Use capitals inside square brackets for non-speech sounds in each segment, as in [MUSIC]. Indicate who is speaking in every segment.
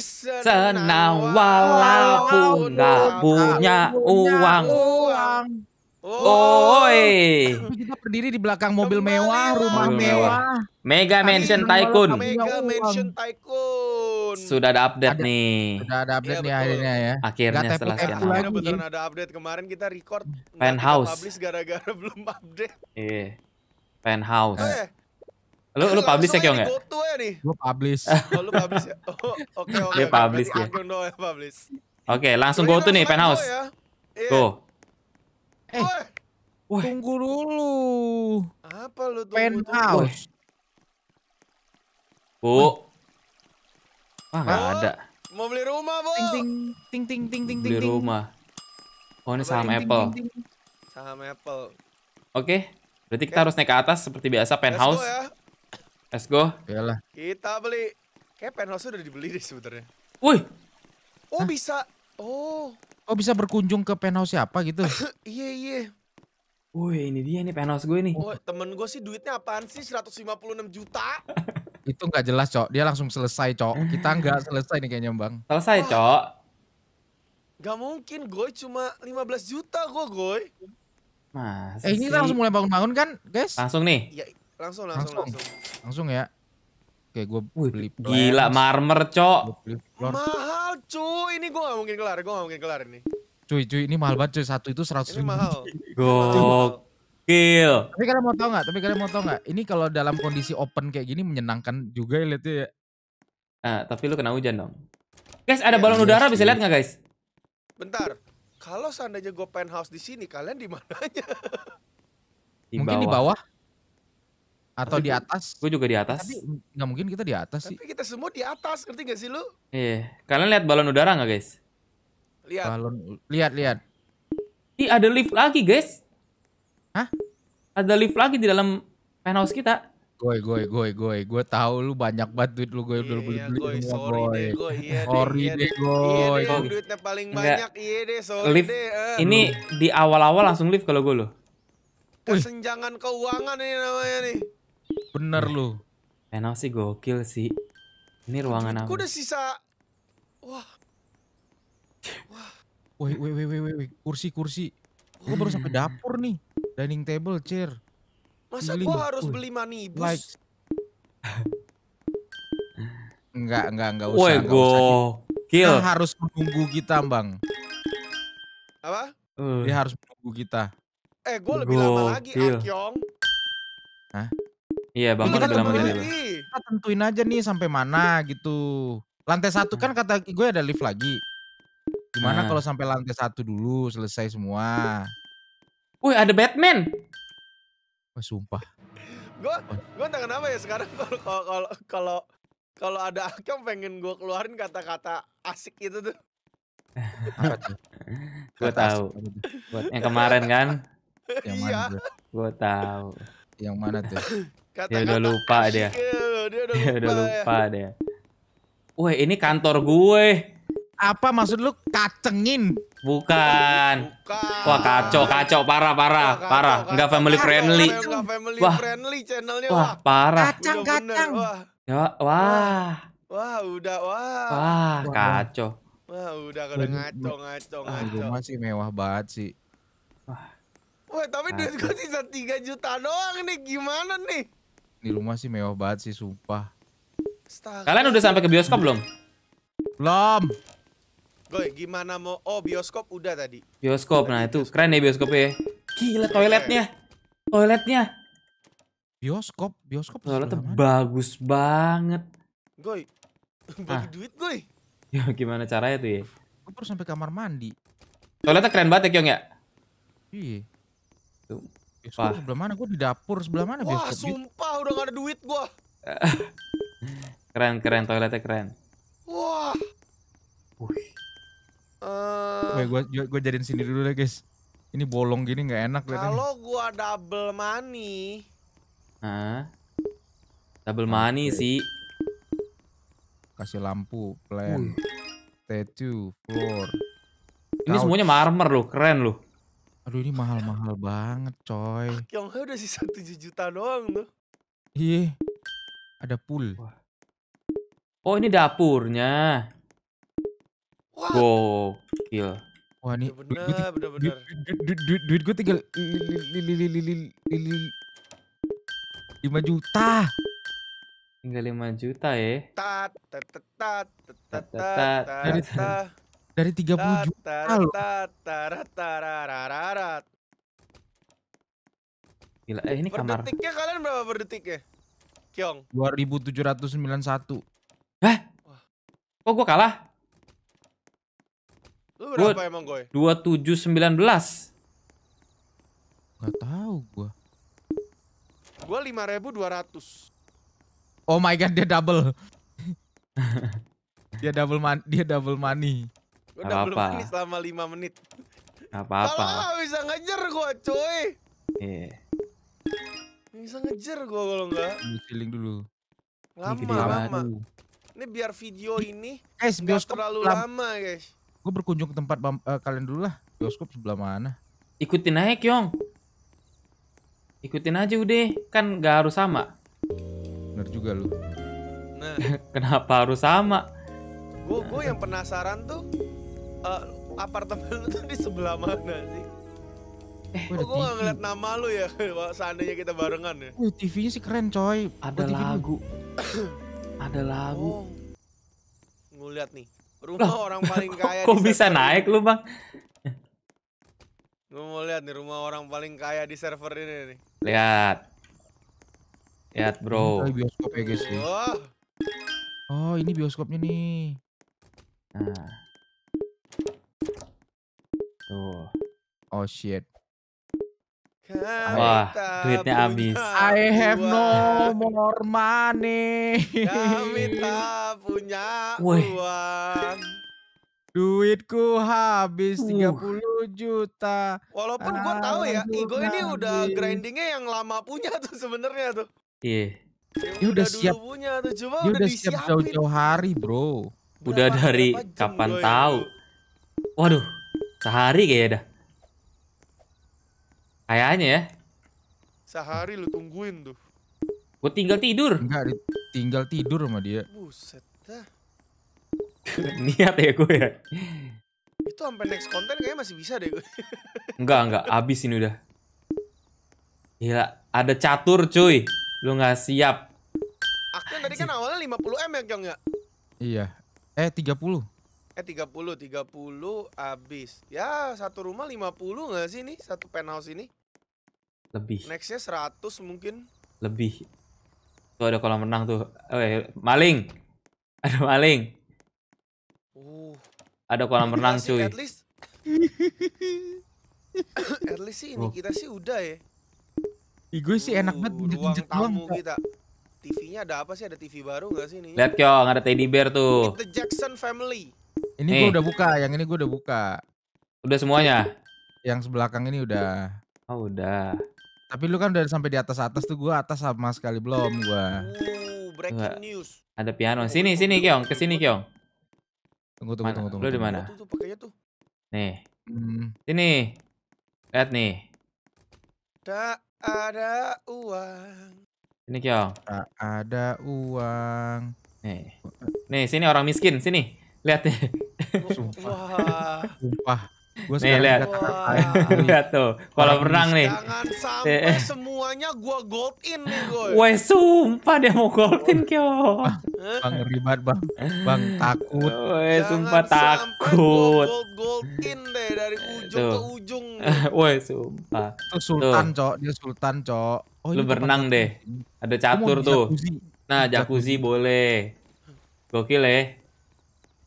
Speaker 1: senang walau nggak punya uang.
Speaker 2: uang. Oi.
Speaker 1: Kita berdiri di belakang mobil
Speaker 2: mewah, rumah mewah.
Speaker 1: Mega Mansion Tycoon.
Speaker 2: Mega Mansion Tycoon.
Speaker 1: Sudah ada update ada, nih. Sudah ada update ya, nih akhirnya ya. Akhirnya setelah sekian lama. Akhirnya beneran ada update kemarin kita record. Penthouse. gara-gara [LAUGHS] belum update. Iya. Penthouse. Eh. Lu lu publish ya Kyong ya? ya
Speaker 2: Gue publish. Oh, lu publish ya. Oh,
Speaker 1: oke oke. Dia publish ya. Oke, langsung go to nih penthouse. Go.
Speaker 2: Ya? Iya. Eh. eh Woi. Tunggu dulu. Apa lu tunggu? Penthouse.
Speaker 1: Bu. Wah, enggak ada.
Speaker 2: Mau beli rumah, Bu. Ting ting ting ting ting ting. Beli rumah.
Speaker 1: Oh, ini saham Apple.
Speaker 2: Saham Apple.
Speaker 1: Oke. Berarti kita harus naik ke atas seperti biasa penthouse. Ya.
Speaker 2: Let's go. Iyalah. Kita beli. Kayak penthouse udah dibeli deh sebenernya.
Speaker 1: Woi. Oh Hah? bisa. Oh. Oh bisa berkunjung ke penthouse siapa gitu? [LAUGHS] iya iya. Woi ini dia nih penthouse gue nih. Oh
Speaker 2: temen gue sih duitnya apaan sih 156 juta?
Speaker 1: Itu nggak jelas cok. Dia langsung selesai cok. Kita nggak selesai nih kayaknya bang. Selesai cok.
Speaker 2: Gak mungkin gue cuma 15 juta gue gue.
Speaker 1: Mas. Eh ini langsung mulai bangun-bangun kan
Speaker 2: guys? Langsung nih. Ya, langsung
Speaker 1: langsung langsung. langsung. Langsung ya. Oke, gue beli plans. Gila, marmer, Cok. Mahal, cuy. Ini gue gak mungkin kelar, gue gak mungkin kelar ini. Cuy, cuy, ini mahal banget cuy. Satu itu seratus ribu. [LAUGHS] Ini mahal. Gokil. Tapi kalian mau tau gak? Tapi kalian mau tau gak? Ini kalau dalam kondisi open kayak gini menyenangkan juga ya liatnya ya. Nah, tapi lu kena hujan dong.
Speaker 2: Guys, ada ya, balon iya udara bisa lihat gak, guys? Bentar. Kalau seandainya gue penthouse di sini, kalian di mananya?
Speaker 1: Di Mungkin di bawah atau di atas. Gue juga di atas. Tapi nggak mungkin kita di atas sih.
Speaker 2: Tapi kita semua di atas, ngerti gak sih lu?
Speaker 1: Iya. Kalian lihat balon udara nggak guys? Lihat. Balon lihat lihat. Ih ada lift lagi guys. Hah? Ada lift lagi di dalam penthouse kita. Goy, goy, goy, goy. gue tahu lu banyak banget duit lu gue udah iya, beli beli sorry deh, iya sorry deh, goy. iya deh, iya iya duitnya
Speaker 2: paling banyak, iya deh, sorry lift, eh. Ini
Speaker 1: di awal-awal langsung lift kalau gue lo. Kesenjangan keuangan ini namanya nih. Bener iya. lu. Enak sih gokil sih. Ini ruangan aku. udah
Speaker 2: sisa. Wah.
Speaker 1: Wah. Woi, woi, woi, woi, woi, kursi, kursi. Gue baru sampai dapur nih. Dining table, chair.
Speaker 2: Masa gue harus beli manibus? Like.
Speaker 1: enggak, enggak, enggak usah. Woi, gokil. kita harus menunggu kita, Bang. Apa? Uh. Dia harus menunggu kita. Eh, gue lebih lama lagi, Akyong. Hah? Iya, Bang kita lebih lama dari lu. Kita tentuin aja nih sampai mana gitu. Lantai satu hmm. kan kata gue ada lift lagi. Gimana nah. kalau sampai lantai satu dulu selesai semua? Wih, ada Batman. Wah, sumpah.
Speaker 2: Gue oh. gue entah kenapa ya sekarang kalau kalau kalau kalau ada Akam pengen gue keluarin kata-kata asik gitu tuh.
Speaker 1: Apa tuh? [LAUGHS] gue tahu. yang kemarin kan? Yang mana iya. Gue tahu. Yang mana tuh? Kata -kata dia udah lupa dia. Ya. [LAUGHS] Dia udah, lupa, dia lupa ya. dia. Wih ini kantor gue. Apa maksud lu kacengin? Bukan. Bukan. Wah, kacau, kacau parah, parah, kacau, parah. Enggak family friendly. Enggak
Speaker 2: family wah. friendly channelnya. Wah,
Speaker 1: parah. Kacang, udah kacang.
Speaker 2: Bener, wah. Ya,
Speaker 1: wah. Wah,
Speaker 2: udah wah. Wah, kacau. Wah, udah udah ngaco, ngaco, ngaco. Ah,
Speaker 1: masih mewah banget sih.
Speaker 2: Wah. Wah, tapi duit gue sisa 3 juta doang nih. Gimana nih?
Speaker 1: Di rumah sih mewah banget sih, sumpah.
Speaker 2: Kalian udah sampai ke bioskop belum? Belum. Goy, gimana mau? Oh, bioskop udah tadi.
Speaker 1: Bioskop, nah itu keren ya bioskopnya. Gila toiletnya. Toiletnya. Bioskop, bioskop. Toiletnya bagus banget. Goy, [LAUGHS] bagi ah. duit goy. Ya gimana caranya tuh ya? Gue perlu sampai kamar mandi. Toiletnya keren banget ya Kyong ya? Iya. Bioskop Wah. sebelah mana? Gue di dapur sebelah mana Wah, bioskop? Wah
Speaker 2: sumpah udah gak ada duit gue.
Speaker 1: [LAUGHS] keren keren toiletnya keren.
Speaker 2: Wah. Wah. Uh,
Speaker 1: gue gue jadiin sini dulu deh guys. Ini bolong gini nggak enak Kalau
Speaker 2: gue double money.
Speaker 1: Hah? Double money sih. Kasih lampu, plan, Wih. tattoo, floor. Ini Couch. semuanya marmer loh, keren loh. Aduh ini mahal-mahal banget coy.
Speaker 2: Yang ah, udah sisa 7 juta doang tuh.
Speaker 1: Iya. Ada pool. Oh ini dapurnya. Wah. Gokil. Wah ini bener, duit, bener, duit, gue tinggal 5 juta. Tinggal 5 juta ya. Eh. Tat tat tat tat
Speaker 2: tat tat.
Speaker 1: Dari 30 juta loh. Gila, eh ini kamar. Berdetiknya
Speaker 2: kalian berapa berdetiknya? Kyong.
Speaker 1: 2791. Hah? Kok gua kalah?
Speaker 2: Lu berapa emang gue?
Speaker 1: 2719. Gak tahu gua.
Speaker 2: Gua 5200.
Speaker 1: Oh my god, dia double. [LAUGHS] dia double man dia double money. Udah belum ini
Speaker 2: selama 5 menit.
Speaker 1: apa-apa. Kalau
Speaker 2: bisa ngejar gua, coy. Iya. Yeah. Bisa ngejar gua kalau enggak.
Speaker 1: Lu dulu. Lama, ini lama. Dulu.
Speaker 2: Ini biar video ini eh, guys, bioskop terlalu lama, guys.
Speaker 1: gua berkunjung ke tempat uh, kalian dulu lah. Bioskop sebelah mana? Ikutin aja, Kyong. Ikutin aja udah, kan gak harus sama. Bener juga lu. Nah. [LAUGHS] Kenapa harus sama?
Speaker 2: Gue nah. yang penasaran tuh uh, apartemen lu tuh di sebelah mana sih? Eh, oh, gue gak ngeliat nama lu ya [LAUGHS] kalau seandainya kita barengan ya.
Speaker 1: Wih, TV-nya sih keren coy. Ada oh, lagu.
Speaker 2: [COUGHS] Ada lagu. Oh. Ngeliat nih. Rumah Loh. orang paling [LAUGHS] kaya Kok bisa naik lu, Bang? Gue mau lihat nih rumah orang paling
Speaker 1: kaya di server ini nih. Lihat. Lihat, Bro. Ini hmm, bioskop ya, guys. Oh. oh, ini bioskopnya nih. Nah. Tuh. Oh shit. Wah, duitnya habis.
Speaker 2: I have no
Speaker 1: more money. Kami [LAUGHS]
Speaker 2: tak
Speaker 1: punya
Speaker 2: uang.
Speaker 1: Duitku habis uh.
Speaker 2: 30 juta. Walaupun gua gue tahu ya, Igo ini udah grindingnya yang lama punya tuh sebenarnya tuh.
Speaker 1: Iya. Yeah. Dia udah, udah siap. Punya tuh, cuma dia udah, udah siap jauh-jauh hari, bro. Udah, udah dari kapan ya? tahu. Waduh. Sehari kayaknya dah. Kayaknya ya.
Speaker 2: Sehari lu tungguin tuh.
Speaker 1: Gue tinggal tidur. Enggak, tinggal tidur sama dia.
Speaker 2: Buset dah.
Speaker 1: [LAUGHS] Niat ya gue ya.
Speaker 2: Itu sampai next konten kayaknya masih bisa deh gue.
Speaker 1: [LAUGHS] enggak, enggak. Abis ini udah. Gila, ada catur cuy. Lu gak siap.
Speaker 2: Akun tadi kan awalnya 50M ya, Kyong ya?
Speaker 1: Iya. Eh, 30
Speaker 2: eh 30 30 habis ya satu rumah 50 nggak sih ini satu penthouse ini lebih nextnya 100 mungkin
Speaker 1: lebih tuh ada kolam renang tuh oh, eh, maling ada maling uh. ada kolam renang cuy at
Speaker 2: least [COUGHS] at least sih ini oh. kita sih udah ya
Speaker 1: Ih, gue sih uh, enak banget ruang tamu doang, kita
Speaker 2: TV-nya ada apa sih? Ada TV baru gak sih ini? Lihat
Speaker 1: Kyong, ada teddy bear tuh. It's
Speaker 2: the Jackson Family. Ini eh. gue udah
Speaker 1: buka, yang ini gue udah buka. Udah semuanya? Yang sebelakang ini udah. Oh udah. Tapi lu kan udah sampai di atas atas tuh gue atas sama sekali belum gue. Uh, breaking news. Ada piano. Sini sini Kiong, ke sini Kiong. Tunggu tunggu tunggu tunggu. Lu di mana? Nih. Hmm. Sini. Lihat nih. Tak ada uang. Ini Kiong. Tak ada uang. Nih. Nih, sini orang miskin, sini. Lihat nih. Sumpah. Sumpah. Gua nih lihat. lihat tuh. kalau berenang nih. Jangan eh. sampai semuanya gua gold in nih gue. Wah, sumpah dia mau gold in Kyo. Bang ngeri banget, Bang. Bang takut. Wah, sumpah takut. Gold gold in deh dari eh, ujung tuh. ke ujung. Wah, [LAUGHS] sumpah. Tuh sultan, Cok. Dia sultan, Cok. Oh, Lu berenang deh. Ada catur tuh. Nah, jacuzzi boleh. Gokil ya.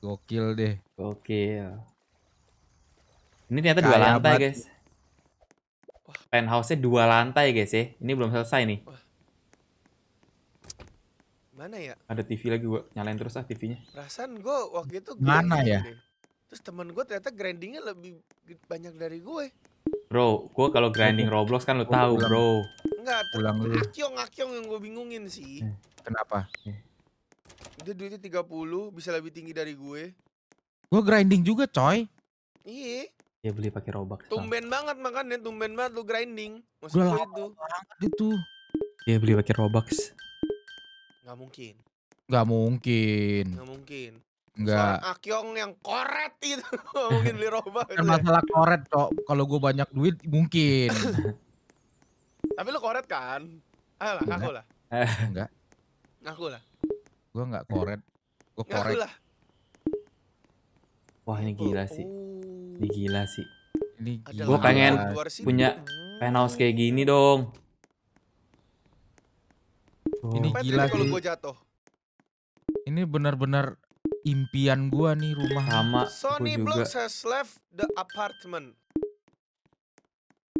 Speaker 1: Gokil deh. Gokil. Ini ternyata Kaya dua lantai, abad. guys. Penthouse-nya dua lantai, guys ya. Ini belum selesai nih. Mana ya? Ada TV lagi gua nyalain terus ah TV-nya.
Speaker 2: Perasaan gua waktu itu mana ya? Deh. Terus temen gue ternyata grindingnya lebih banyak dari gue.
Speaker 1: Bro, gue kalau grinding Roblox kan lo tahu, bro. Enggak, ngakyong-ngakyong
Speaker 2: yang gue bingungin sih. Eh, kenapa? Eh. Dia duitnya 30, bisa lebih tinggi dari gue.
Speaker 1: Gue grinding juga, coy. Iya. Dia beli pakai robak.
Speaker 2: Tumben banget makanya, tumben banget lu grinding. Maksud gue itu. Gitu.
Speaker 1: Dia beli pakai robak. Gak mungkin. Gak mungkin. Gak
Speaker 2: mungkin. Enggak. Akyong yang koret itu mungkin [LAUGHS] beli robak. Kan masalah
Speaker 1: koret kok. Kalau gue banyak duit mungkin. [LAUGHS]
Speaker 2: Tapi lu koret kan? Ayolah, ngaku lah. Enggak. Ngaku lah.
Speaker 1: Gue nggak korek. Gue korek. Wah ini gila sih. Ini oh. gila sih. Ini Gue pengen punya penthouse kayak gini dong. Oh. Ini gila sih. Kalau jatuh. Ini benar-benar impian gue nih rumah. Sama. Sony Blocks
Speaker 2: has left the apartment.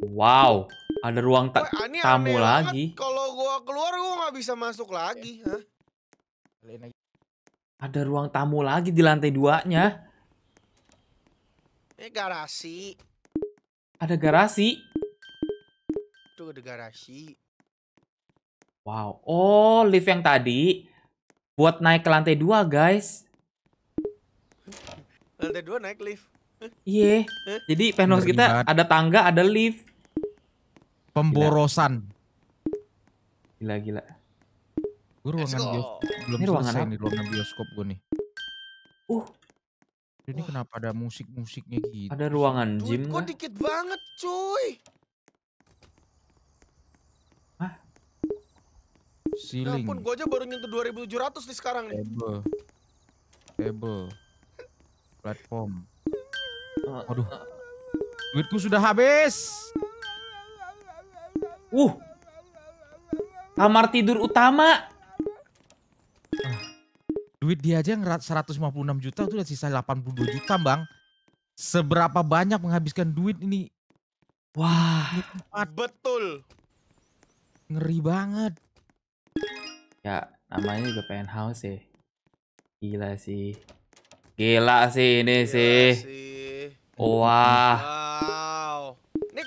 Speaker 1: Wow, ada ruang ta tamu lagi.
Speaker 2: Kalau gua keluar gua nggak bisa masuk lagi, Hah?
Speaker 1: Ada ruang tamu lagi di lantai duanya.
Speaker 2: Ini eh, garasi.
Speaker 1: Ada garasi.
Speaker 2: Itu ada garasi.
Speaker 1: Wow. Oh, lift yang tadi buat naik ke lantai dua, guys. Lantai dua naik lift. Iya. Yeah. Jadi penos kita ada tangga, ada lift. Pemborosan. Gila, gila. gila. Gue ruangan bioskop. Belum ruangan selesai nih ruangan bioskop gue nih. Uh. Ini kenapa ada musik-musiknya gitu? Ada ruangan Duit gym. Gue
Speaker 2: dikit banget cuy. Hah? Ya
Speaker 1: Ceiling. ampun gue aja
Speaker 2: baru nyentuh 2700 nih sekarang nih. Table.
Speaker 1: Table. Platform. Oh. Aduh. Duitku sudah habis. Uh. Kamar tidur utama. Duit dia aja yang 156 juta itu udah sisa 82 juta, Bang. Seberapa banyak menghabiskan duit ini? Wah, nikmat. betul. Ngeri banget. Ya, namanya juga penthouse sih. Gila sih. Gila sih ini Gila sih. sih. Wah. Wah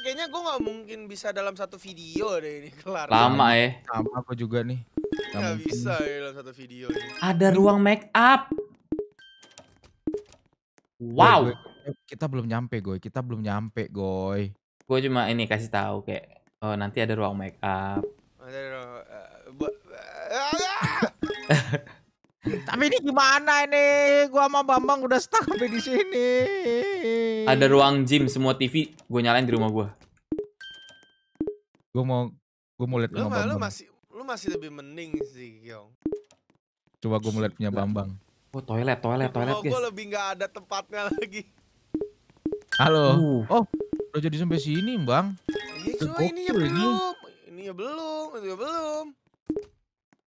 Speaker 1: kayaknya gue nggak
Speaker 2: mungkin bisa dalam satu video deh ini kelar. Lama
Speaker 1: ya. Sama aku juga nih. Gak bisa ya
Speaker 2: dalam satu video. Ini. Ada ruang make up.
Speaker 1: Wow. Goy, goy. Eh, kita belum nyampe, goy. Kita belum nyampe, goy. Gue cuma ini kasih tahu kayak oh, nanti ada ruang make up.
Speaker 2: Eh, [LAUGHS] ah! Tapi ini gimana ini? Gua sama Bambang udah stuck sampai di sini. Ada
Speaker 1: ruang gym semua TV gue nyalain di rumah gua. Gua mau gua mau lihat lu, Bambang. Lu masih
Speaker 2: lu masih lebih mending sih, Yong.
Speaker 1: Coba gua mau lihat punya Bambang. Oh, toilet, toilet, toilet, Gua
Speaker 2: lebih gak ada tempatnya lagi.
Speaker 1: Halo. Uh. Oh, udah jadi sampai sini, Bang. Iya, ini ya belum.
Speaker 2: Ini belum, ini ya belum.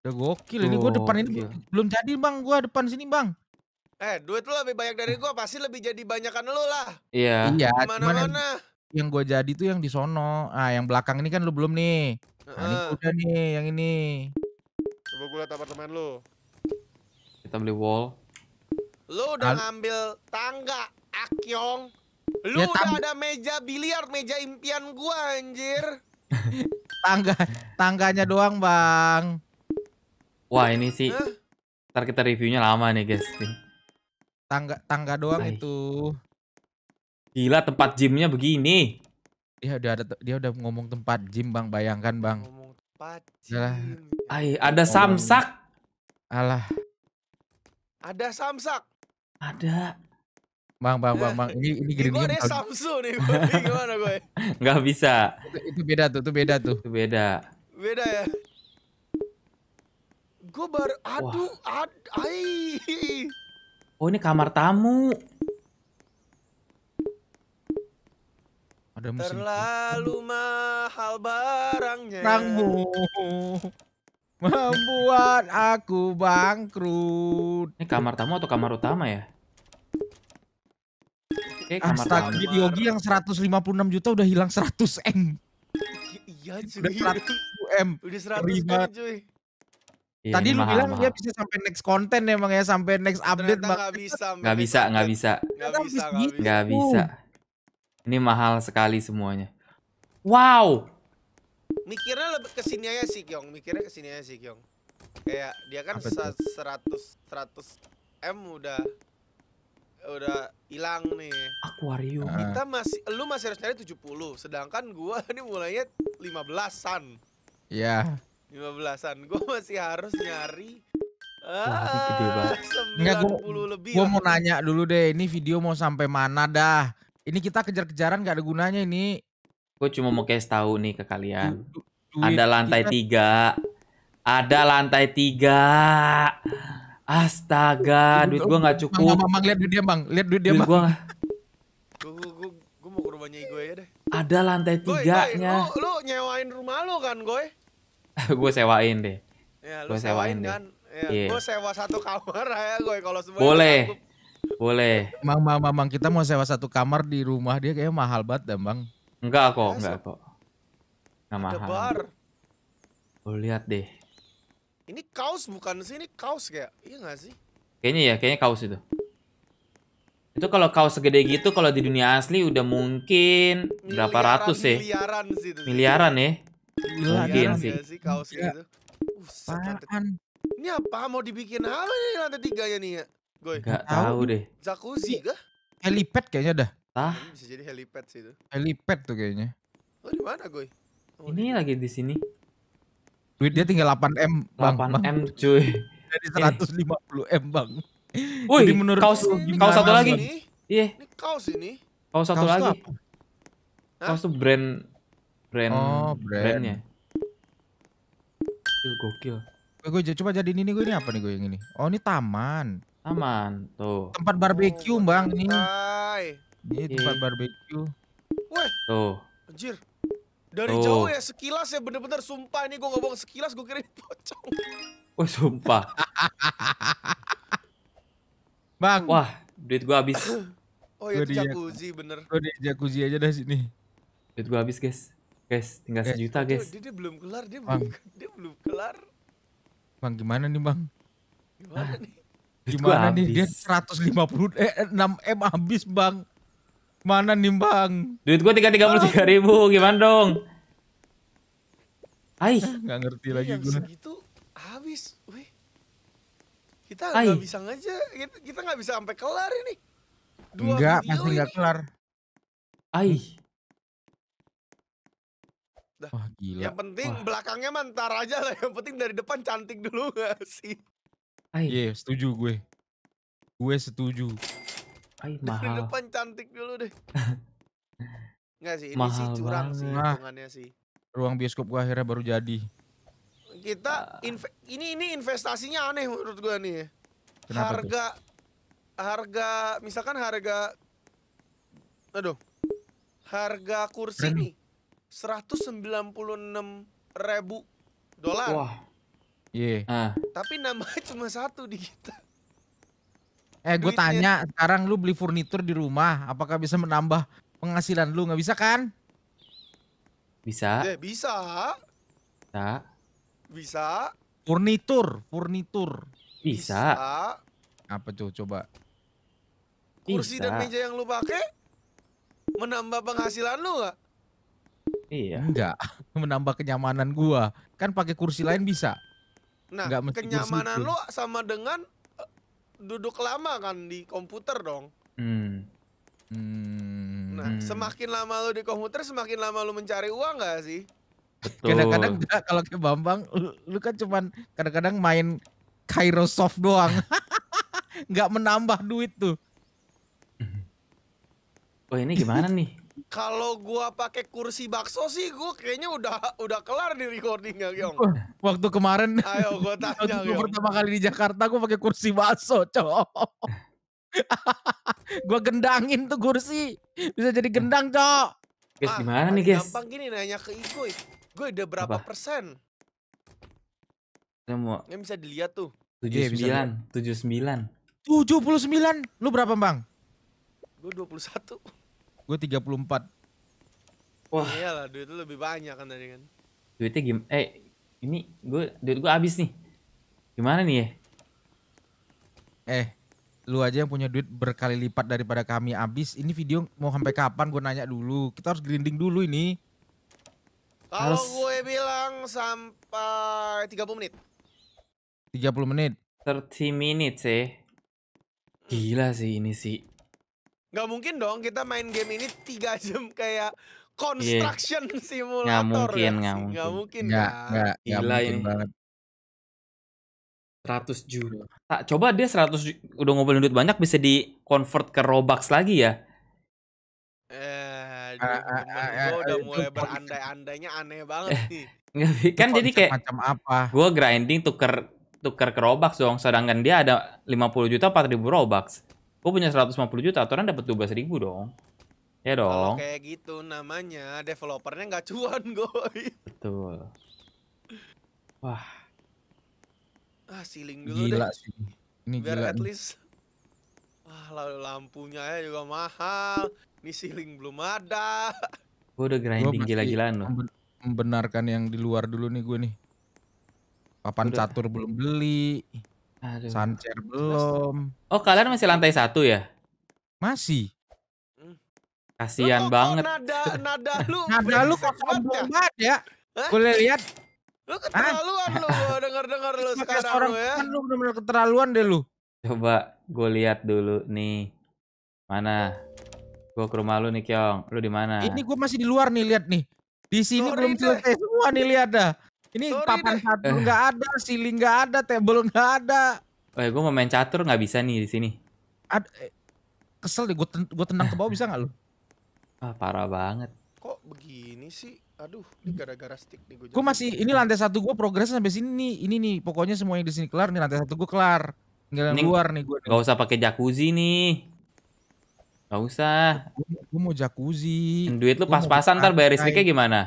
Speaker 1: Udah gokil. Ini gue depan ini
Speaker 2: belum jadi bang. Gue depan sini bang. Eh duit lu lebih banyak dari gue. Pasti lebih jadi banyakan lu lah.
Speaker 1: Iya. Iya. Mana mana. Yang, gua gue jadi tuh yang di sono. Ah yang belakang ini kan lu belum nih. Nah, ini udah nih yang ini.
Speaker 2: Coba gue liat apartemen lu. Kita beli wall. Lu udah Al ngambil tangga, Akyong. Lu ya, udah ada meja biliar, meja impian gua anjir. [LAUGHS]
Speaker 1: tangga, tangganya doang, Bang. Wah ini sih ntar kita reviewnya lama nih guys Tangga tangga doang Ay. itu. Gila tempat gymnya begini. Iya udah ada dia udah ngomong tempat gym bang bayangkan bang. Ngomong tempat gym. Ay, ya. ada ngomong. Oh, samsak. Alah.
Speaker 2: Ada samsak. Ada.
Speaker 1: Bang, bang, bang, bang. [LAUGHS] Ini ini gini. Gue ada
Speaker 2: Samsung nih. [LAUGHS] gimana gue?
Speaker 1: Gak bisa. Itu, itu beda tuh, itu beda tuh. Itu beda.
Speaker 2: Beda ya. Gue baru, aduh, ad, ai.
Speaker 1: Oh ini kamar tamu.
Speaker 2: Ada musim Terlalu mahal barangnya. Barangmu
Speaker 1: membuat aku bangkrut. Ini kamar tamu atau kamar utama ya?
Speaker 2: Oke, kamar Astaga, tamu. Jadi
Speaker 1: Yogi yang 156 juta udah hilang 100 M.
Speaker 2: Iya iya, Udah 100 M. Udah 100 M cuy.
Speaker 1: Iya, Tadi lu bilang dia bisa
Speaker 2: sampai next konten emang ya sampai next update nggak bisa
Speaker 1: nggak bisa nggak bisa
Speaker 2: nggak bisa gitu. bisa.
Speaker 1: ini mahal sekali semuanya wow
Speaker 2: mikirnya lebih kesini aja sih Kyong mikirnya kesini aja sih Kyong kayak dia kan seratus seratus m udah udah hilang nih.
Speaker 1: Aquarium. Kita
Speaker 2: masih lu masih harus cari tujuh puluh sedangkan gua [LAUGHS] ini mulainya lima belasan ya Yeah lima belasan, Gue masih harus nyari
Speaker 1: Ah, gede gua, lebih gua mau nanya dulu deh, ini video mau sampai mana dah? Ini kita kejar-kejaran gak ada gunanya ini. Gue cuma mau kasih tahu nih ke kalian. Du ada lantai kita... tiga, ada lantai tiga. Astaga, duit gue nggak cukup. Bang, bang, bang, lihat duit dia bang, lihat duit dia duit bang.
Speaker 2: gue mau ke rumahnya gue ya deh.
Speaker 1: Ada lantai tiganya.
Speaker 2: Goy, goy, lu nyewain rumah lu kan,
Speaker 1: gue? [LAUGHS] gue sewain deh. Ya, gue sewain, sewain deh. Kan? Ya, yeah. Gue sewa satu kamar ya gue kalau semua Boleh. Boleh. Mang, mang, mang, mang, kita mau sewa satu kamar di rumah dia kayaknya mahal banget deh, Bang. Enggak kok, enggak kok. Enggak mahal. Bar. Lu lihat deh.
Speaker 2: Ini kaos bukan sih? Ini kaos kayak. Iya enggak sih?
Speaker 1: Kayaknya ya, kayaknya kaos itu. Itu kalau kaos segede gitu kalau di dunia asli udah mungkin miliaran, berapa ratus ya?
Speaker 2: Miliaran sih itu.
Speaker 1: Miliaran ya. Gila iya Mungkin sih.
Speaker 2: sih kaosnya itu. Apaan? ini apa mau dibikin apa nih lantai tiga ya nih ya? Gue Gak tahu deh. Jacuzzi kah?
Speaker 1: Helipad kayaknya dah. Ah.
Speaker 2: Bisa jadi helipad sih itu.
Speaker 1: Helipad tuh kayaknya. Oh di mana, Goy? Oh, ini lagi di sini. Duit dia tinggal 8M, Bang. 8M, cuy. Jadi 150M, Bang. Woi, menurut kaos kaos satu lagi.
Speaker 2: Iya. Ini kaos ini. Kaos satu kaos lagi.
Speaker 1: Kaos tuh brand brand oh, brand. brandnya gokil gokil eh, gue coba jadi ini gue ini apa nih gue yang ini oh ini taman taman tuh tempat barbecue oh, bang ini hai. ini okay. tempat barbecue Woi. tuh
Speaker 2: anjir dari tuh. jauh ya sekilas ya bener-bener sumpah ini gue ngomong sekilas gue kira ini pocong
Speaker 1: wah sumpah [LAUGHS] bang wah duit gue habis
Speaker 2: [COUGHS] oh iya jacuzzi bener gue
Speaker 1: di jacuzzi aja dah sini duit gue habis guys Guys, tinggal Guys. Eh, sejuta, guys. Dia, dia, belum kelar, dia bang.
Speaker 2: belum dia belum kelar.
Speaker 1: Bang, gimana nih, Bang? Gimana nih? Gimana nih? Dia 150 eh 6 M habis, Bang. Mana nih, Bang? Duit gua 333 ribu, gimana dong? Ai, nggak ngerti iya, lagi yang gua. Segitu
Speaker 2: habis. Wih. Kita nggak bisa aja, kita nggak bisa sampai kelar ini. Dua Enggak, masih nggak
Speaker 1: kelar. Hmm. Dah. Wah, gila. Yang penting Wah.
Speaker 2: belakangnya mantar aja lah. Yang penting dari depan cantik dulu gak sih?
Speaker 1: Iya, yeah, setuju gue. Gue setuju.
Speaker 2: Ay, mahal. Dari depan cantik dulu deh. Enggak [LAUGHS] sih, ini mahal sih curang banget. sih hitungannya sih.
Speaker 1: Ruang bioskop gue akhirnya baru jadi.
Speaker 2: Kita ah. ini ini investasinya aneh menurut gue nih. Ya. Kenapa harga tuh? harga misalkan harga aduh harga kursi Ren. nih 196 ribu dolar. Wah. Iya. Yeah. Ah. Tapi namanya [LAUGHS] cuma satu di kita.
Speaker 1: Eh, gue tanya sekarang lu beli furnitur di rumah, apakah bisa menambah penghasilan lu? Gak bisa kan? Bisa. Eh, bisa. Bisa. Bisa. Furnitur, furnitur. Bisa. Apa tuh coba? Kursi bisa. dan meja yang
Speaker 2: lu pakai menambah penghasilan lu nggak?
Speaker 1: Iya. Enggak, [LAUGHS] menambah kenyamanan gua. Kan pakai kursi lain bisa.
Speaker 2: Nah, Nggak kenyamanan lo sama dengan eh, duduk lama kan di komputer dong. Hmm. Nah, hmm. Nah, semakin lama lo di komputer, semakin lama lo mencari uang gak sih? Kadang-kadang
Speaker 1: kalau ke Bambang, lu, lu kan cuman kadang-kadang main Kairosoft doang. [LAUGHS] Nggak menambah duit tuh. Oh ini gimana nih?
Speaker 2: kalau gua pakai kursi bakso sih gua kayaknya udah udah kelar di recording ya Gyong.
Speaker 1: Waktu kemarin [LAUGHS] Ayo gua [LAUGHS] tanya waktu gua pertama kali di Jakarta gua pakai kursi bakso, cowok.
Speaker 2: [LAUGHS] gua gendangin tuh kursi. Bisa jadi gendang, cowok. Guys, ah, gimana nih, guys? Gampang gini nanya ke Igo. Gue udah berapa Apa? persen? Ini mau Yang bisa dilihat tuh.
Speaker 1: Tujuh iya, tujuh sembilan, sembilan.
Speaker 2: Tujuh puluh sembilan? Lu berapa, Bang? Gue satu.
Speaker 1: Gue 34.
Speaker 2: Wah. Iyalah, duit lu lebih banyak kan tadi kan.
Speaker 1: Duitnya gimana? Eh, ini gue duit gue habis nih. Gimana nih ya? Eh, lu aja yang punya duit berkali lipat daripada kami habis. Ini video mau sampai kapan gue nanya dulu. Kita harus grinding dulu ini. Kalau gue
Speaker 2: bilang sampai 30 menit. 30 menit. 30 menit sih.
Speaker 1: Gila sih ini sih
Speaker 2: nggak mungkin dong kita main game ini tiga [LAUGHS] jam kayak iya. construction yeah. [LAUGHS] simulator. Nggak ya mungkin, nggak mungkin. Nggak mungkin. Nggak, nggak, gila mungkin
Speaker 1: banget. 100 juta. Nah, coba dia 100 udah ngobrolin duit banyak bisa di convert ke Robux lagi ya.
Speaker 2: Eh, uh, uh, uh, uh, udah mulai berandai-andainya aneh [LAUGHS] banget
Speaker 1: sih eh, kan jadi kayak macam apa? Gua grinding tuker tuker ke Robux dong, sedangkan dia ada 50 juta 4000 Robux. Gue punya 150 juta, aturan dapat 12 ribu dong. Ya dong. Kalau
Speaker 2: kayak gitu namanya developernya nggak cuan, gue. [LAUGHS]
Speaker 1: Betul. Wah.
Speaker 2: Ah, siling dulu gila
Speaker 1: deh. Sih. Ini Biar gila at least
Speaker 2: Wah, lalu lampunya ya juga mahal. Ini siling belum ada.
Speaker 1: Gue udah grinding gila-gilaan loh. Membenarkan yang di luar dulu nih gue nih. Papan udah. catur belum beli. Aduh. Sancer belum. Oh, kalian masih lantai satu ya? Masih. Kasihan banget. Nada, [LAUGHS] nada lu. nada lu
Speaker 2: kok sombong ya? banget ya? Boleh lihat? Lu keterlaluan lu, [LAUGHS] denger-denger lu sekarang orang lu ya. Kan lu bener-bener keterlaluan
Speaker 1: deh lu. Coba gue lihat dulu nih. Mana? Gue ke rumah lu nih, Kyong. Lu di mana? Ini gue masih di luar nih, lihat nih. Di sini Sorry belum selesai semua nih lihat dah. Ini Sorry papan deh. satu eh. nggak ada, siling nggak ada, table nggak ada. Eh, gue mau main catur nggak bisa nih di sini. Ad, eh, kesel deh, gue ten gue ke bawah bisa nggak lo? Ah parah banget. Kok
Speaker 2: begini sih? Aduh, ini gara-gara stick nih gue. Gue masih ini lantai
Speaker 1: satu gue progres sampai sini nih. Ini nih pokoknya semua yang di sini kelar nih lantai satu gue kelar. Tinggal yang luar nih gue. Gak usah pakai jacuzzi nih. Gak usah. Gue mau jacuzzi. Duit lu pas-pasan ntar bayar listriknya gimana?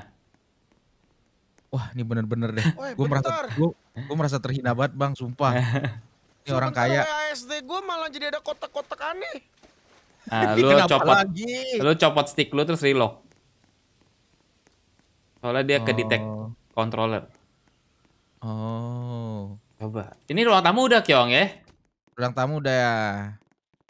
Speaker 1: wah ini bener-bener deh. Gue merasa gue merasa terhina banget bang, sumpah. [LAUGHS] Ini orang kaya.
Speaker 2: Eh, ASD gue malah jadi ada kotak-kotak aneh. Nah, [LAUGHS] lu copot, lagi? lu
Speaker 1: copot stick lu terus reload. Soalnya dia oh. ke detect oh. controller. Oh. Coba. Ini ruang tamu udah Kyong ya? Ruang tamu udah ya.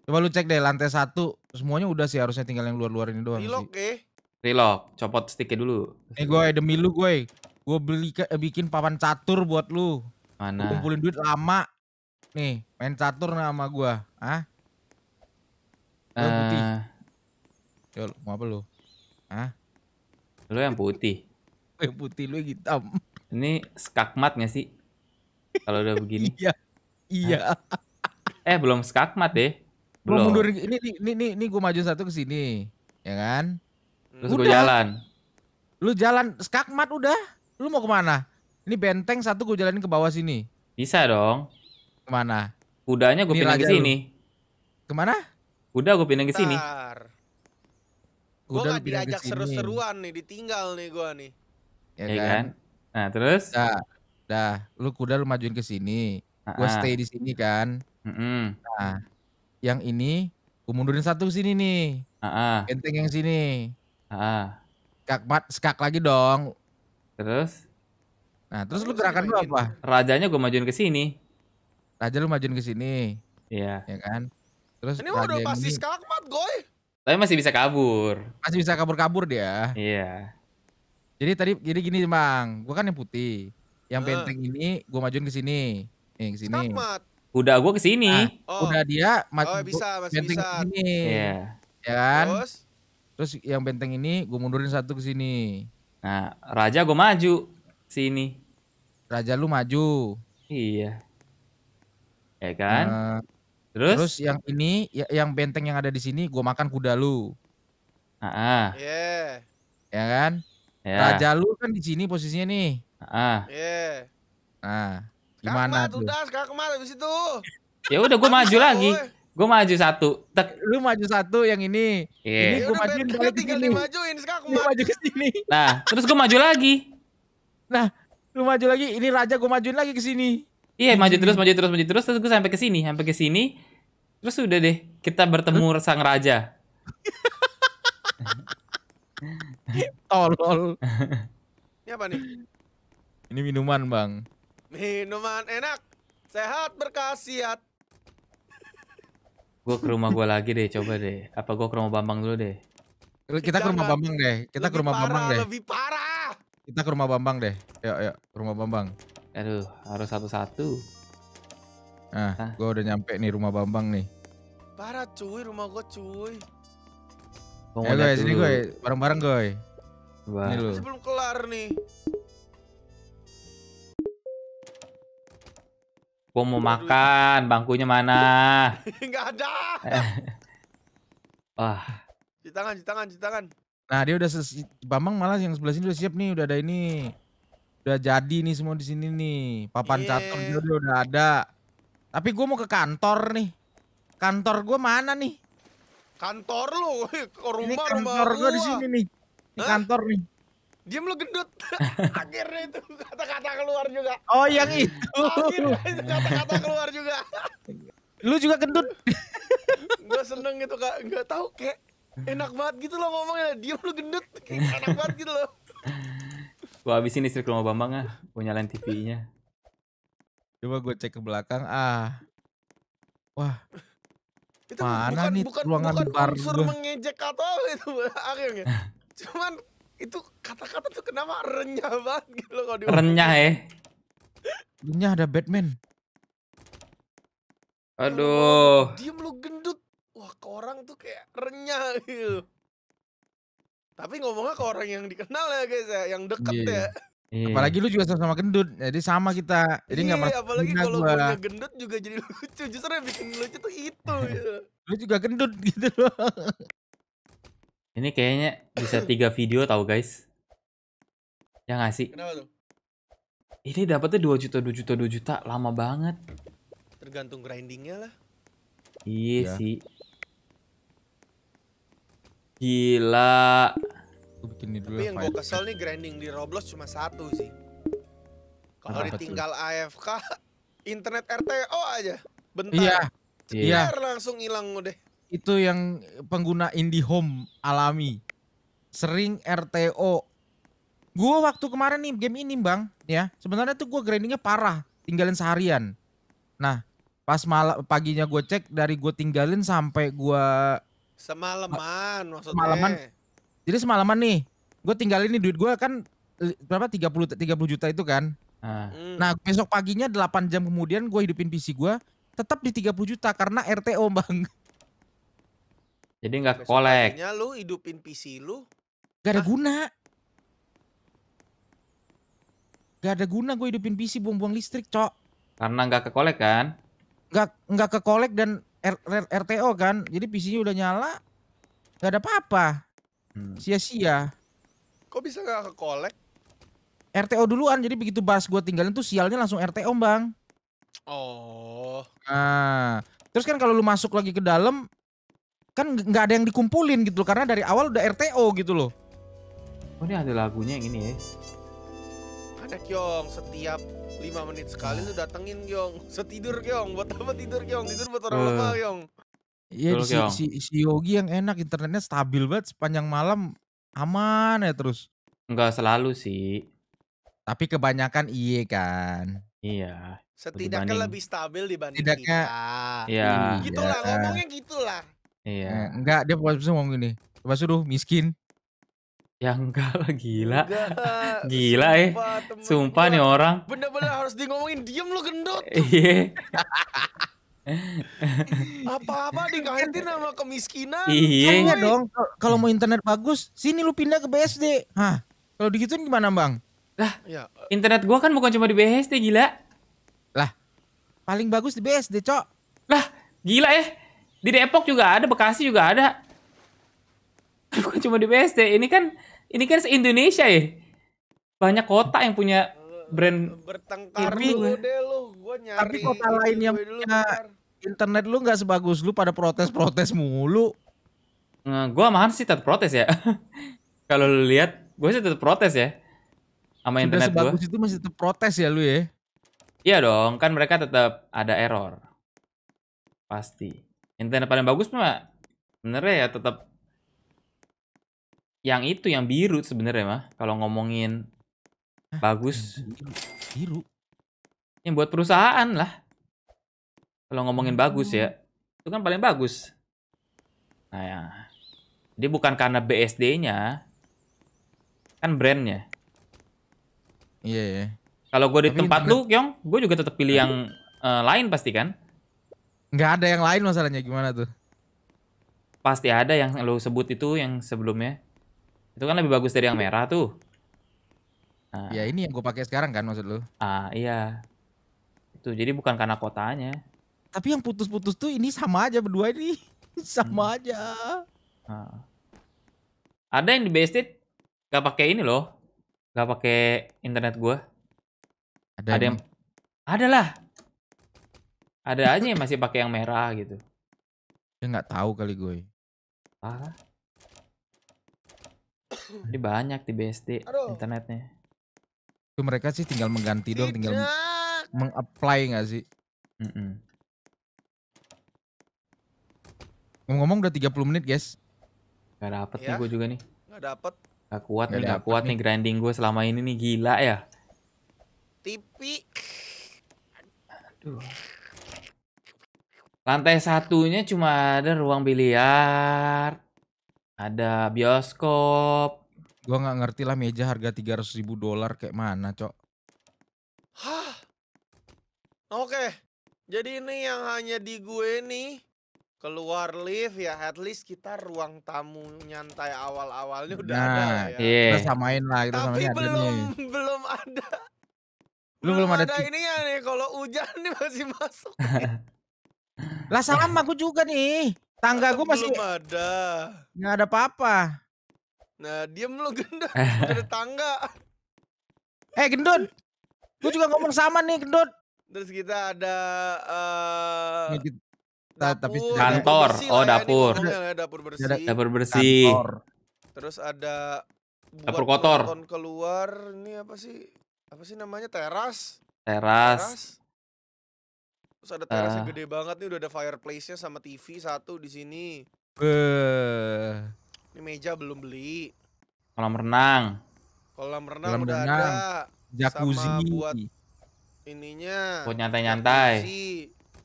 Speaker 1: Coba lu cek deh lantai satu semuanya udah sih harusnya tinggal yang luar-luar ini doang. Relock eh. Reload. copot sticknya dulu. Eh gue demi lu gue. Eh. Gue beli ke, eh, bikin papan catur buat lu. Mana? Gua kumpulin duit lama. Nih, main catur nama gua. ah eh uh... putih. mau apa lu? ah Lu yang putih. Lu yang putih, lu yang hitam. Ini skakmat gak sih? Kalau udah begini. [LAUGHS] iya. Iya. Eh, belum skakmat deh. Belum. Mundur ini ini ini, ini gue maju satu ke sini. Ya kan?
Speaker 2: Terus gue jalan.
Speaker 1: Lu jalan skakmat udah. Lu mau kemana? Ini benteng satu gue jalanin ke bawah sini. Bisa dong. Kemana? Kudanya gue pindah ke sini. Kemana? Kuda gue pindah ke sini.
Speaker 2: Gue gak diajak seru-seruan nih, ditinggal nih
Speaker 1: gue nih. Ya, ya kan? kan? Nah terus? Dah, dah. Lu kuda lu majuin ke sini. Gue -uh. Gue stay di sini kan. Uh -huh. Nah, yang ini gue mundurin satu sini nih. Uh -huh. Benteng yang sini. Uh Kak mat, skak lagi dong Terus? Nah, terus lu gerakan lu apa? Rajanya gua majuin ke sini. Raja lu majuin ke sini. Iya. Ya kan? Terus Ini udah pasti skakmat, goy. Tapi masih bisa kabur. Masih bisa kabur-kabur dia. Iya. Jadi tadi jadi gini, Bang. Gua kan yang putih. Yang uh. benteng ini gua majuin ke sini. Nih, ke sini. Skakmat. Udah gua ke sini. Nah, oh. Udah dia oh, bisa, masih benteng bisa. Iya. Yeah. Ya kan? Terus? Terus yang benteng ini gua mundurin satu ke sini. Nah, Raja gue maju sini. Raja lu maju. Iya. Ya kan? Uh, terus? Terus yang ini, ya, yang benteng yang ada di sini, gue makan kuda lu. Ah. Uh yeah. Ya kan? Yeah. Raja lu kan di sini posisinya nih. Ah. Yeah. Nah, gimana Kakma, tuh? Das, Kakma di situ. Ya udah gue maju lagi. Gue maju satu. Tek. Lu maju satu yang ini. Yeah. Ini gue majuin lagi. ke maju kan Dimajuin, sekarang gua maju ke sini. Nah, terus gue maju lagi. Nah, lu maju lagi. Ini raja gue majuin lagi ke sini. Iya, maju terus, maju terus, maju terus. Terus gue sampai ke sini, sampai ke sini. Terus udah deh, kita bertemu sang raja.
Speaker 2: [LAUGHS] Tolol. Ini apa nih?
Speaker 1: Ini minuman, Bang.
Speaker 2: Minuman enak, sehat berkhasiat.
Speaker 1: Gue ke rumah gue lagi deh, coba deh. Apa gue ke rumah Bambang dulu deh? Kita, ke rumah Bambang deh. Kita ke rumah Bambang deh. Lebih
Speaker 2: parah.
Speaker 1: Kita ke rumah Bambang deh. Yuk, yuk, ke rumah Bambang. Aduh, harus satu-satu. Nah, ah, gue udah nyampe nih rumah Bambang nih.
Speaker 2: Parah cuy, rumah gue cuy.
Speaker 1: Ayo guys, gue, sini gue, bareng-bareng gue. Ini lu.
Speaker 2: belum kelar nih.
Speaker 1: Gua mau makan, bangkunya mana? Enggak [LAUGHS] ada. [LAUGHS] Wah.
Speaker 2: Cuci tangan, cuci tangan, cuci
Speaker 1: tangan. Nah, dia udah Bambang malah yang sebelah sini udah siap nih, udah ada ini. Udah jadi nih semua di sini nih. Papan yeah. catur dia udah ada. Tapi gue mau ke kantor nih. Kantor gue mana nih?
Speaker 2: Kantor lu, [LAUGHS] rumah ini kantor gue di sini
Speaker 1: nih. Di kantor nih
Speaker 2: diam lu gendut [LAUGHS] akhirnya itu kata-kata keluar juga oh yang itu kata-kata keluar juga lu juga gendut gue seneng gitu kak nggak tahu kayak enak banget gitu loh ngomongnya diam lu gendut kayak enak banget gitu loh
Speaker 1: gue habisin istri rumah Bambang ah punya lain TV-nya coba gua cek ke belakang ah wah
Speaker 2: itu mana bukan, nih bukan, ruangan bukan baru unsur mengejek atau itu akhirnya [LAUGHS] cuman itu kata-kata tuh kenapa renyah banget gitu loh kalau Renyah ya.
Speaker 1: Renyah ada Batman. Aduh.
Speaker 2: Diem lu gendut. Wah, ke orang tuh kayak renyah gitu. Tapi ngomongnya ke orang yang dikenal ya guys ya, yang deket yeah. ya. Yeah.
Speaker 1: Iya. Apalagi lu juga sama-sama gendut, jadi sama kita. Jadi nggak yeah, iya, apalagi kalau gue
Speaker 2: gendut juga jadi lucu, justru yang bikin lucu tuh itu. [LAUGHS] gitu. Lu juga gendut gitu loh. [LAUGHS]
Speaker 1: Ini kayaknya bisa tiga video tau guys. Ya nggak sih? Kenapa tuh? Ini dapatnya 2 juta, 2 juta, 2 juta. Lama banget.
Speaker 2: Tergantung grindingnya lah.
Speaker 1: Iya, iya. sih. Gila. Bikin ini dulu Tapi ya, yang gue
Speaker 2: kesel nih grinding di Roblox cuma satu sih.
Speaker 1: Kalau ditinggal
Speaker 2: AFK, [LAUGHS] internet RTO aja. Bentar. Iya. Iya. langsung hilang udah
Speaker 1: itu yang pengguna IndiHome alami. Sering RTO. Gua waktu kemarin nih game ini bang, ya sebenarnya tuh gua grindingnya parah, tinggalin seharian. Nah, pas malam paginya gua cek dari gua tinggalin sampai gua
Speaker 2: semalaman maksudnya. Semalaman.
Speaker 1: Jadi semalaman nih, Gua tinggalin nih duit gua kan berapa 30 30 juta itu kan. Nah, hmm. nah besok paginya 8 jam kemudian gua hidupin PC gua tetap di 30 juta karena RTO bang. [LAUGHS] Jadi nggak kolek. lu hidupin PC lu. Gak ada ah. guna. Gak ada guna gue hidupin PC buang-buang listrik, cok. Karena nggak kolek kan? Nggak nggak kolek dan R, R, RTO kan. Jadi PC-nya udah nyala. Gak ada apa-apa. sia hmm. Sia-sia.
Speaker 2: Kok bisa gak kolek?
Speaker 1: RTO duluan, jadi begitu bas gue tinggalin tuh sialnya langsung RTO bang. Oh. Nah, terus kan kalau lu masuk lagi ke dalam, kan nggak ada yang dikumpulin gitu loh karena dari awal udah RTO gitu loh oh ini ada lagunya yang ini ya
Speaker 2: ada Kyong setiap lima menit sekali lu datengin Kyong [LAUGHS] setidur Kyong buat apa tidur Kyong tidur buat orang uh. Eh. lemah Kyong
Speaker 1: Iya si, si, si Yogi yang enak internetnya stabil banget sepanjang malam aman ya terus. Enggak selalu sih. Tapi kebanyakan iya kan. Iya. Setidaknya lebih
Speaker 2: stabil dibanding Setidaknya, kita. Iya. iya gitulah iya. ngomongnya gitulah.
Speaker 1: Iya. Eh, enggak, dia pasti ngomong gini. Coba suruh miskin. Ya enggak lah gila.
Speaker 2: Enggak,
Speaker 1: [LAUGHS] gila eh. Sumpah, gua. nih orang. Bener-bener harus di ngomongin
Speaker 2: diem lu gendut. [LAUGHS]
Speaker 1: Iya. Apa-apa dikaitin sama kemiskinan. Iya dong. Kalau mau internet bagus, sini lu pindah ke BSD. Hah. Kalau digituin gimana, Bang? Lah, ya. internet gua kan bukan cuma di BSD, gila. Lah, paling bagus di BSD, Cok. Lah, gila ya. Di Depok juga ada, Bekasi juga ada. [LAUGHS] Bukan cuma di BSD, ini kan ini kan se-Indonesia ya. Banyak kota yang punya brand bertengkar tapi, dulu deh lu, gua nyari. Tapi kota lain yang punya internet lu nggak sebagus lu pada protes-protes mulu. Nah, gua mahan sih tetap protes ya. [LAUGHS] Kalau lu lihat, gua sih tetap protes ya. Sama Sudah internet sebagus gua. itu masih tetap protes ya lu ya. Iya dong, kan mereka tetap ada error. Pasti internet paling bagus mah sebenarnya ya tetap yang itu yang biru sebenarnya mah kalau ngomongin Hah, bagus biru. yang buat perusahaan lah kalau ngomongin bagus ya hmm. itu kan paling bagus nah ya dia bukan karena BSD-nya kan brandnya iya yeah, yeah. kalau gue di tempat lu Kyong gue juga tetap pilih yang uh, lain pasti kan Nggak ada yang lain masalahnya gimana tuh? Pasti ada yang lo sebut itu yang sebelumnya. Itu kan lebih bagus dari yang merah tuh. Nah. Ya ini yang gue pakai sekarang kan maksud lo? Ah iya. Itu jadi bukan karena kotanya. Tapi yang putus-putus tuh ini sama aja berdua ini. [LAUGHS] sama hmm. aja. Nah. Ada yang di bested gak pakai ini loh. Gak pakai internet gue Ada, ada yang, yang... ada lah ada aja yang masih pakai yang merah gitu. Dia nggak tahu kali gue. Parah. Ini banyak di BSD Aduh. internetnya. Itu mereka sih tinggal mengganti doang, tinggal mengapply nggak sih? Mm Ngomong-ngomong udah 30 menit guys. Gak dapet ya. nih iya. gue juga nih. Gak dapet. Gak kuat gak nih, gak kuat nih. nih grinding gue selama ini nih gila ya.
Speaker 2: Tipi. Aduh.
Speaker 1: Lantai satunya cuma ada ruang biliar, ada bioskop. Gua nggak ngerti lah meja harga 300 ribu dolar kayak mana, Cok. Hah?
Speaker 2: Oke, okay. jadi ini yang hanya di gue nih. Keluar lift ya, at least kita ruang tamu nyantai awal-awalnya udah nah, ada ya. Yeah. Kita
Speaker 1: samain lah, kita Tapi samain belum, ada
Speaker 2: belum ada. Belum, belum ada, ada ya nih, kalau hujan nih masih masuk. [LAUGHS]
Speaker 1: Lah sama gue juga nih. Tangga gue masih belum ada. Nggak ada apa-apa.
Speaker 2: Nah, diam lu gendut. [LAUGHS] ada tangga. Eh, hey, gendut. Gue juga ngomong sama nih, gendut. Terus kita ada eh uh, dapur, tapi kantor. Dapur oh, ya, dapur. Ya, dapur bersih. dapur bersih. Kantor. Terus ada dapur kotor. keluar, ini apa sih? Apa sih namanya? Teras.
Speaker 1: Teras. Teras.
Speaker 2: Terus ada terasnya uh. gede banget nih udah ada fireplace-nya sama TV satu di sini. Be. Ini meja belum beli.
Speaker 1: Kolam renang.
Speaker 2: Kolam renang Kolam udah renang. ada. Jacuzzi sama buat ininya.
Speaker 1: Buat nyantai-nyantai.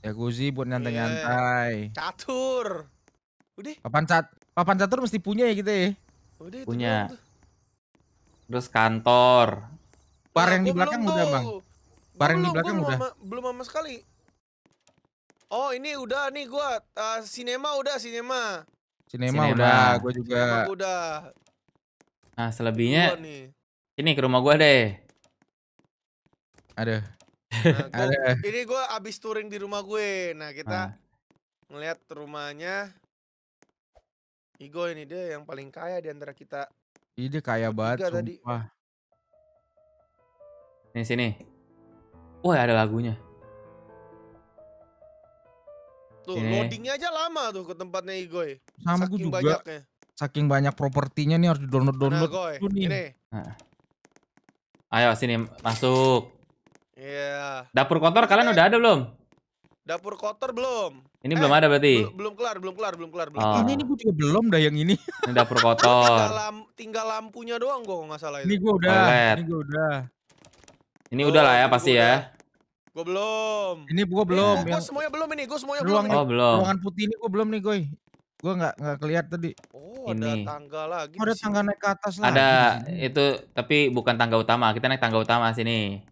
Speaker 1: Jacuzzi buat iya. nyantai-nyantai. Yeah.
Speaker 2: Catur. Udah. Papan
Speaker 1: cat papan catur mesti punya ya kita ya. Udah punya. Terus kantor. Bar yang di belakang udah, Bang.
Speaker 2: Bar yang di belakang udah. Belum sama sekali Oh ini udah nih gua uh, sinema udah cinema.
Speaker 1: Cinema udah, gue juga. Cinema udah. Nah selebihnya ini ke rumah gue deh. Ada. Nah, gua,
Speaker 2: Ini gue abis touring di rumah gue. Nah kita ah. ngeliat rumahnya. Igo ini dia yang paling kaya di antara kita.
Speaker 1: Ini dia kaya banget. Tadi. Nih sini. Wah ada lagunya. Tuh, okay. loadingnya
Speaker 2: aja lama tuh ke tempatnya Igoy.
Speaker 1: Sama saking juga. banyaknya. Saking banyak propertinya nih harus di download-download. Nah, Goy, ini. Nah. Ayo sini masuk. Iya. Yeah. Dapur kotor kalian eh. udah ada belum? Dapur kotor belum. Ini eh, belum ada berarti. Bel belum kelar, belum kelar, belum kelar, belum. Oh. Ini ini gue juga belum dah yang ini. Ini dapur kotor. tinggal, lamp tinggal lampunya
Speaker 2: doang gue nggak salah itu. Ini gue udah. Ini gue udah.
Speaker 1: Ini udah lah ya oh, pasti ya. Gue belum. Ini gue belum. Eh, gue
Speaker 2: semuanya belum ini, gue semuanya Ruang, belum. Oh, belum. Ruangan putih ini gue belum nih, Goy. Gue nggak nggak kelihatan tadi. Oh, ada tangga lagi. Oh, ada tangga naik ke atas lagi. Ada
Speaker 1: itu tapi bukan tangga utama. Kita naik tangga utama sini.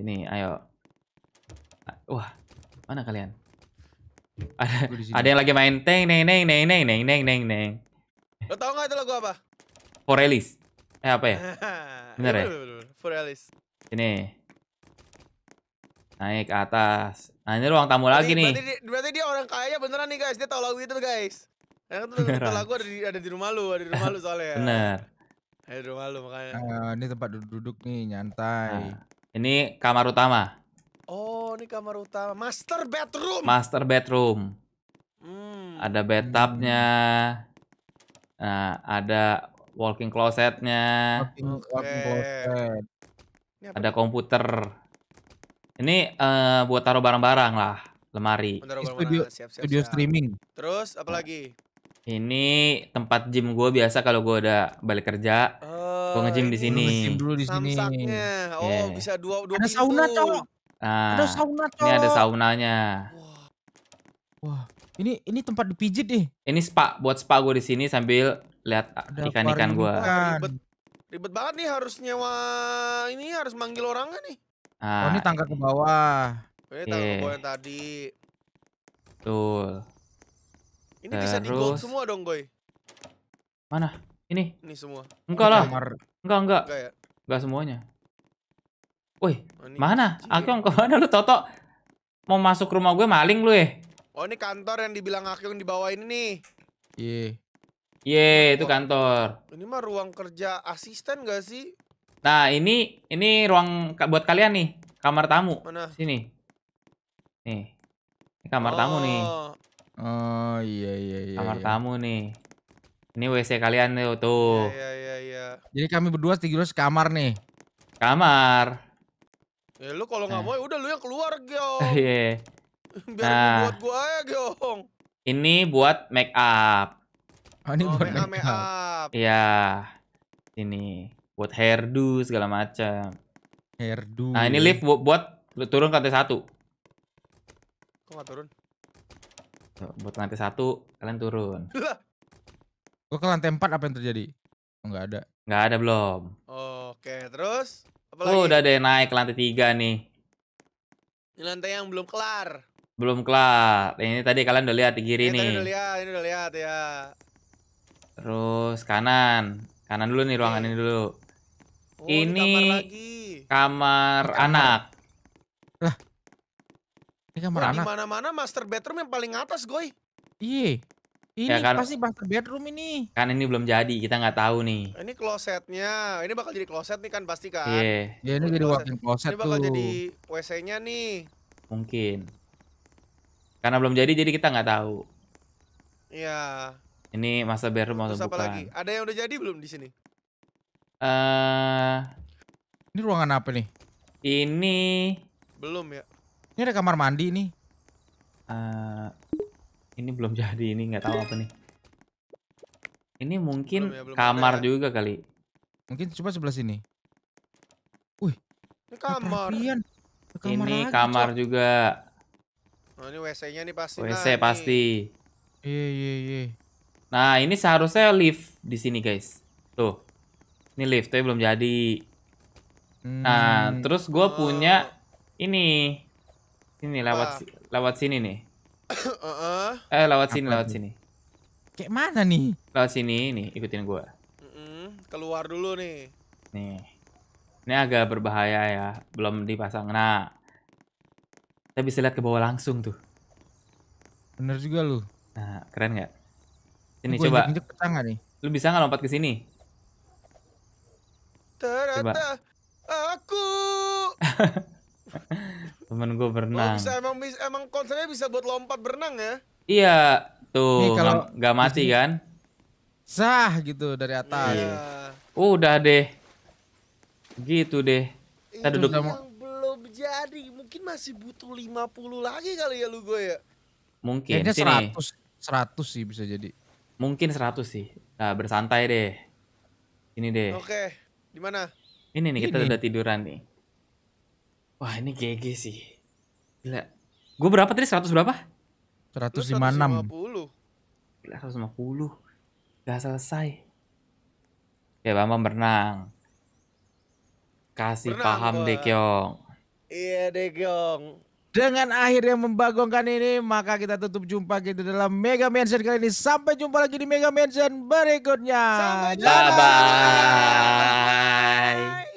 Speaker 1: ini ayo. Wah, mana kalian? Ada ada yang lagi main teng neng neng neng neng neng neng neng neng.
Speaker 2: Lo tau gak itu lagu apa?
Speaker 1: Forelis. Eh apa ya? [LAUGHS] Bener ya?
Speaker 2: Iya, Forelis.
Speaker 1: Ini. Naik ke atas. Nah ini ruang tamu lagi nih. Berarti,
Speaker 2: berarti dia orang kaya beneran nih guys. Dia tahu lagu itu guys. Yang kan, itu tahu lagu ada di, ada di rumah lu, ada di rumah lu [LAUGHS] soalnya. Bener. Ada di rumah lu makanya.
Speaker 1: Nah, ini tempat duduk-duduk nih, nyantai. Nah, ini kamar utama.
Speaker 2: Oh, ini kamar utama. Master bedroom. Master
Speaker 1: bedroom. Hmm. Ada bathtubnya. Nah, ada walking closetnya.
Speaker 2: Walking, walking
Speaker 1: closet. Ada komputer. Ini uh, buat taruh barang-barang lah, lemari. Barang
Speaker 2: -barang studio, siap, siap, studio siap. streaming. Terus apa nah. lagi?
Speaker 1: Ini tempat gym gue biasa kalau gue udah balik kerja. Oh, gue nge-gym di iya. sini. Nge-gym dulu
Speaker 2: di sini. Oh, yeah. bisa dua dua Ada pintu. sauna, cowok.
Speaker 1: Nah, ada sauna, cowok. Ini ada saunanya. Wah. Wah. Ini ini tempat dipijit deh. Ini spa buat spa gue di sini sambil lihat ikan-ikan gue. Ribet,
Speaker 2: ribet banget nih harus nyewa ini harus manggil orangnya nih.
Speaker 1: Ah, oh, ini tangga ke bawah. Ini tangga ke bawah
Speaker 2: yang tadi. Betul. Ini Terus. bisa di semua dong, goy.
Speaker 1: Mana? Ini.
Speaker 2: Ini semua. Enggak lah. Enggak, enggak. Enggak ya?
Speaker 1: Enggak semuanya. Woi, oh, mana? Akyong ke mana lu, Toto? Mau masuk rumah gue maling lu ya?
Speaker 2: Oh, ini kantor yang dibilang Akyong di bawah ini nih.
Speaker 1: Ye, Yeah. itu oh. kantor.
Speaker 2: Ini mah ruang kerja asisten gak sih?
Speaker 1: Nah, ini ini ruang buat kalian nih, kamar tamu. Mana? Sini. Nih. Ini kamar oh. tamu nih. Oh. oh, iya iya iya. Kamar iya. tamu nih. Ini WC kalian tuh tuh. Iya iya iya. iya. Jadi kami berdua tidur kamar nih. Kamar.
Speaker 2: Ya lu kalau nggak nah. mau udah lu yang keluar, Giong.
Speaker 1: [LAUGHS] Iya. Biar nah. buat gua
Speaker 2: aja, Giong.
Speaker 1: Ini buat make up. Oh, ini oh, buat make up. Iya. Ini buat hairdo segala macam.
Speaker 2: Hairdo. Nah, ini lift
Speaker 1: buat, buat turun ke lantai satu. Kok gak turun? buat lantai satu kalian turun.
Speaker 2: Gue
Speaker 1: [LAUGHS] ke lantai empat apa yang terjadi? Enggak oh, ada. Enggak ada belum.
Speaker 2: Oke, terus
Speaker 1: apa oh, lagi? Oh, udah deh naik ke lantai tiga nih.
Speaker 2: Ini lantai yang belum kelar.
Speaker 1: Belum kelar. Ini tadi kalian udah lihat di kiri ini nih. Ini udah
Speaker 2: lihat, ini udah lihat ya.
Speaker 1: Terus kanan. Kanan dulu nih ruangan ini dulu.
Speaker 2: Oh, ini kamar lagi.
Speaker 1: Kamar, anak. Lah.
Speaker 2: Ini kamar Wah, anak. Di mana-mana master bedroom yang paling atas, goy.
Speaker 1: Iya. Ini ya kan, pasti
Speaker 2: master bedroom ini.
Speaker 1: Kan ini belum jadi, kita nggak tahu nih.
Speaker 2: Ini klosetnya, ini bakal jadi kloset nih kan pasti kan. Iya.
Speaker 1: Yeah. ini jadi walk-in kloset tuh. Ini bakal jadi
Speaker 2: WC-nya nih.
Speaker 1: Mungkin. Karena belum jadi, jadi kita nggak tahu. Iya. Ini master bedroom mau bukan. Lagi?
Speaker 2: Ada yang udah jadi belum di sini?
Speaker 1: Uh, ini ruangan apa nih? Ini belum ya. Ini ada kamar mandi nih. Uh, ini belum jadi ini nggak tahu apa nih. Ini mungkin belum ya, belum kamar ada. Ya. juga kali. Mungkin coba sebelah sini.
Speaker 2: Wih. Ini kamar. kamar ini lagi, kamar juga. Oh, ini WC-nya nih pasti. WC nah, pasti.
Speaker 1: Iya, iya, iya. Nah, ini seharusnya lift di sini, guys. Tuh. Ini liftnya belum jadi. Nah, hmm. Nah, terus gue uh. Oh. punya ini. Ini lewat lewat sini nih. [COUGHS] Uh, Eh, lewat Apa sini, lewat ini? sini. Kayak mana nih? Lewat sini, nih ikutin gue.
Speaker 2: Keluar dulu nih.
Speaker 1: Nih. Ini agak berbahaya ya, belum dipasang. Nah, kita bisa lihat ke bawah langsung tuh. Bener juga lu. Nah, keren nggak? ini coba. Injek, injek, nih? Lu bisa nggak lompat ke sini?
Speaker 2: Coba. Aku. [LAUGHS] Temen
Speaker 1: gue berenang. Oh, bisa
Speaker 2: emang emang konsernya bisa buat lompat berenang ya?
Speaker 1: Iya, tuh. Nih, kalau nggak mati [LAUGHS] kan? Sah
Speaker 2: gitu dari atas.
Speaker 1: Iya. Uh, udah deh. Gitu deh. Kita Itu duduk. Yang
Speaker 2: belum jadi, mungkin masih butuh 50 lagi kali ya lu gue ya.
Speaker 1: Mungkin Kayaknya sini. 100 sih bisa jadi. Mungkin 100 sih. Nah, bersantai deh. Ini deh.
Speaker 2: Oke. Di mana?
Speaker 1: Ini nih kita ini. udah tiduran nih. Wah ini GG sih. Gila. Gue berapa tadi? 100 berapa? 156. 150. Gila 150. Gak selesai. Ya Bambang berenang. Kasih berenang paham gua. Dekyong.
Speaker 2: Iya Dekyong. Dengan akhir yang membagongkan ini, maka kita tutup jumpa kita dalam Mega Mansion kali ini.
Speaker 1: Sampai jumpa lagi di Mega Mansion berikutnya. Sampai jumpa. Bye-bye.